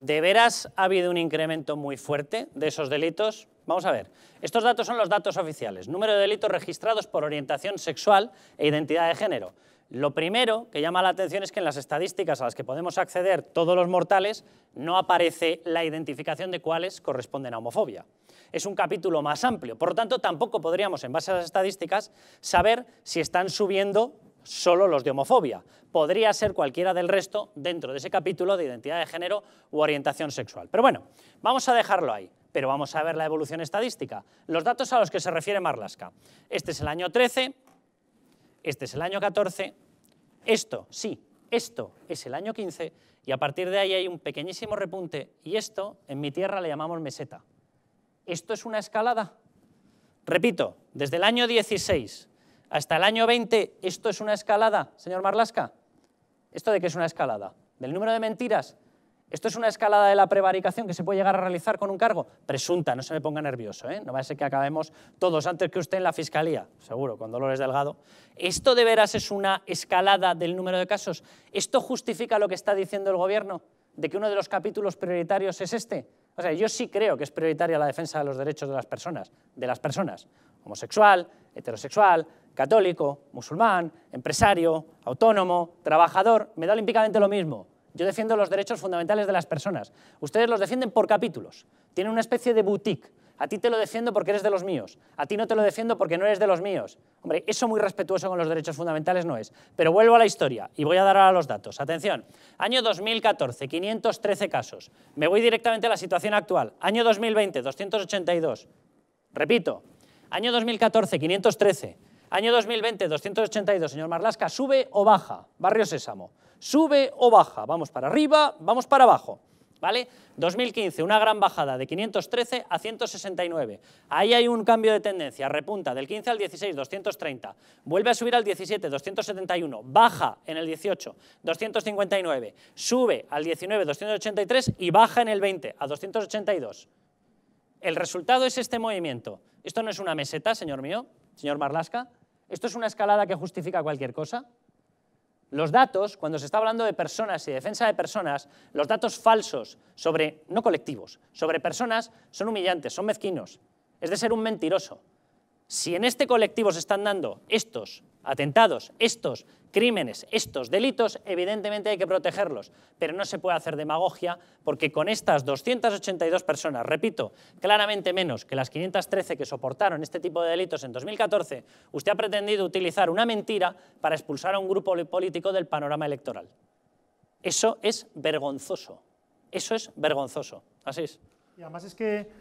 ¿De veras ha habido un incremento muy fuerte de esos delitos? Vamos a ver, estos datos son los datos oficiales, número de delitos registrados por orientación sexual e identidad de género. Lo primero que llama la atención es que en las estadísticas a las que podemos acceder todos los mortales no aparece la identificación de cuáles corresponden a homofobia. Es un capítulo más amplio, por lo tanto tampoco podríamos, en base a las estadísticas, saber si están subiendo solo los de homofobia. Podría ser cualquiera del resto dentro de ese capítulo de identidad de género u orientación sexual. Pero bueno, vamos a dejarlo ahí. Pero vamos a ver la evolución estadística. Los datos a los que se refiere Marlaska. Este es el año 13, este es el año 14, esto, sí, esto es el año 15 y a partir de ahí hay un pequeñísimo repunte y esto en mi tierra le llamamos meseta. ¿Esto es una escalada? Repito, desde el año 16 hasta el año 20, ¿esto es una escalada, señor Marlasca? ¿Esto de qué es una escalada? ¿Del número de mentiras? ¿Esto es una escalada de la prevaricación que se puede llegar a realizar con un cargo? Presunta, no se me ponga nervioso, ¿eh? no va a ser que acabemos todos antes que usted en la fiscalía, seguro, con Dolores Delgado. ¿Esto de veras es una escalada del número de casos? ¿Esto justifica lo que está diciendo el gobierno de que uno de los capítulos prioritarios es este? O sea, yo sí creo que es prioritaria la defensa de los derechos de las personas, de las personas, homosexual, heterosexual, católico, musulmán, empresario, autónomo, trabajador, me da olímpicamente lo mismo. Yo defiendo los derechos fundamentales de las personas. Ustedes los defienden por capítulos. Tienen una especie de boutique. A ti te lo defiendo porque eres de los míos. A ti no te lo defiendo porque no eres de los míos. Hombre, eso muy respetuoso con los derechos fundamentales no es. Pero vuelvo a la historia y voy a dar ahora los datos. Atención. Año 2014, 513 casos. Me voy directamente a la situación actual. Año 2020, 282. Repito. Año 2014, 513. Año 2020, 282, señor Marlasca, sube o baja, Barrio Sésamo, sube o baja, vamos para arriba, vamos para abajo. ¿Vale? 2015, una gran bajada de 513 a 169. Ahí hay un cambio de tendencia, repunta del 15 al 16, 230. Vuelve a subir al 17, 271. Baja en el 18, 259. Sube al 19, 283 y baja en el 20, a 282. El resultado es este movimiento. Esto no es una meseta, señor mío, señor Marlasca. ¿Esto es una escalada que justifica cualquier cosa? Los datos, cuando se está hablando de personas y defensa de personas, los datos falsos sobre, no colectivos, sobre personas son humillantes, son mezquinos. Es de ser un mentiroso. Si en este colectivo se están dando estos atentados, estos crímenes, estos delitos, evidentemente hay que protegerlos, pero no se puede hacer demagogia porque con estas 282 personas, repito, claramente menos que las 513 que soportaron este tipo de delitos en 2014, usted ha pretendido utilizar una mentira para expulsar a un grupo político del panorama electoral. Eso es vergonzoso, eso es vergonzoso, así es. Y además es que